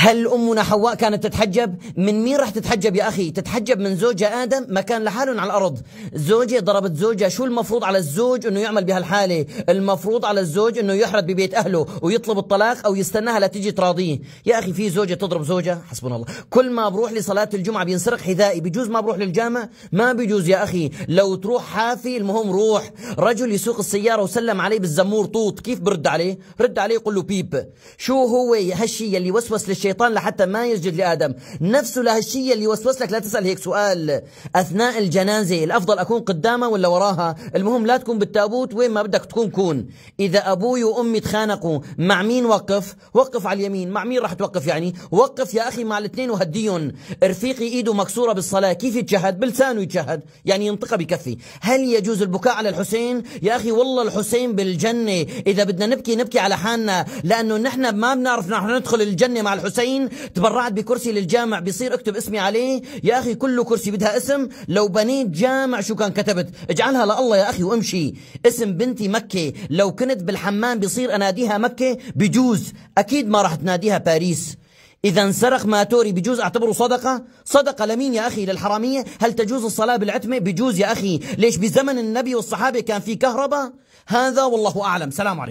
هل أمنا حواء كانت تتحجب من مين راح تتحجب يا أخي تتحجب من زوجها آدم ما كان لحالهم على الأرض زوجة ضربت زوجها شو المفروض على الزوج أنه يعمل بهالحالة المفروض على الزوج أنه يحرد ببيت أهله ويطلب الطلاق أو يستناها لتجي تراضيه يا أخي في زوجة تضرب زوجها حسبنا الله كل ما بروح لصلاة الجمعة بينسرق حذائي بجوز ما بروح للجامع ما بجوز يا أخي لو تروح حافي المهم روح رجل يسوق السيارة وسلم عليه بالزمور طوط كيف برد عليه رد عليه يقول له بيب شو هو هالشي يلي وسوس للشيء الشيطان لحتى ما يسجد لادم نفسه لهالشيء اللي يوسوس لك لا تسال هيك سؤال اثناء الجنازه الافضل اكون قدامها ولا وراها المهم لا تكون بالتابوت وين ما بدك تكون كون اذا ابوي وامي تخانقوا مع مين وقف وقف على اليمين مع مين راح توقف يعني وقف يا اخي مع الاثنين وهديهم رفيقي ايده مكسوره بالصلاه كيف يتجهد بلسانه يتجهد يعني ينطقها بكفي هل يجوز البكاء على الحسين يا اخي والله الحسين بالجنه اذا بدنا نبكي نبكي على حالنا لانه نحن ما بنعرف نحن ندخل الجنه مع الحسين حسين تبرعت بكرسي للجامع بيصير اكتب اسمي عليه يا أخي كل كرسي بدها اسم لو بنيت جامع شو كان كتبت اجعلها لله يا أخي وامشي اسم بنتي مكة لو كنت بالحمام بيصير أناديها مكة بجوز أكيد ما راح تناديها باريس إذا انسرق ماتوري بجوز أعتبره صدقة صدقة لمين يا أخي للحرامية هل تجوز الصلاة بالعتمة بجوز يا أخي ليش بزمن النبي والصحابة كان في كهرباء هذا والله أعلم سلام عليكم